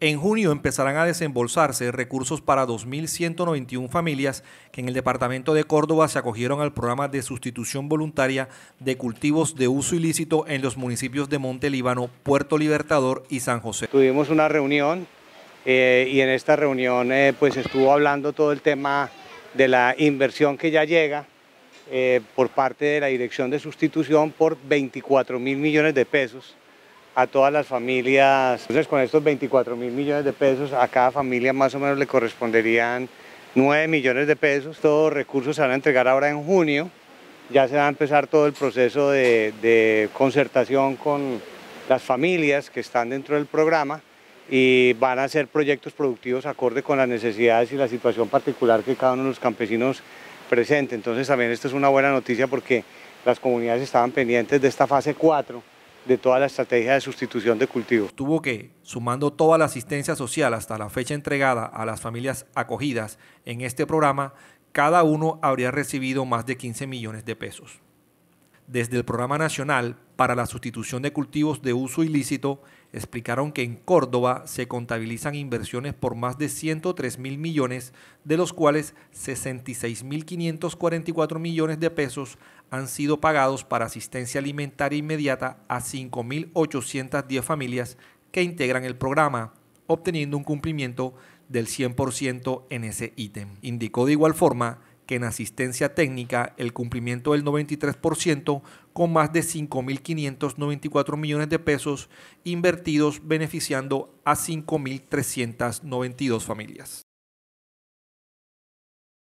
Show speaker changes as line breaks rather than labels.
En junio empezarán a desembolsarse recursos para 2.191 familias que en el departamento de Córdoba se acogieron al programa de sustitución voluntaria de cultivos de uso ilícito en los municipios de Monte Líbano, Puerto Libertador y San José.
Tuvimos una reunión eh, y en esta reunión eh, pues estuvo hablando todo el tema de la inversión que ya llega eh, por parte de la Dirección de Sustitución por 24 mil millones de pesos a todas las familias. Entonces, con estos 24 mil millones de pesos, a cada familia más o menos le corresponderían 9 millones de pesos. Todos los recursos se van a entregar ahora en junio. Ya se va a empezar todo el proceso de, concertación con las familias que están dentro del programa y van a hacer proyectos productivos acorde con las necesidades y la situación particular que cada uno de los campesinos presente. Entonces también esto es una buena noticia porque las comunidades estaban pendientes de esta fase 4 de toda la estrategia de sustitución de cultivos. Tuvo que,
sumando toda la asistencia social hasta la fecha entregada a las familias acogidas en este programa, cada uno habría recibido más de 15 millones de pesos desde el Programa Nacional para la Sustitución de Cultivos de Uso Ilícito explicaron que en Córdoba se contabilizan inversiones por más de 103 mil millones, de los cuales 66 mil 544 millones de pesos han sido pagados para asistencia alimentaria inmediata a 5.810 familias que integran el programa, obteniendo un cumplimiento del 100% en ese ítem. Indicó de igual forma que en asistencia técnica el cumplimiento del 93% con más de 5.594 millones de pesos invertidos beneficiando a 5.392 familias.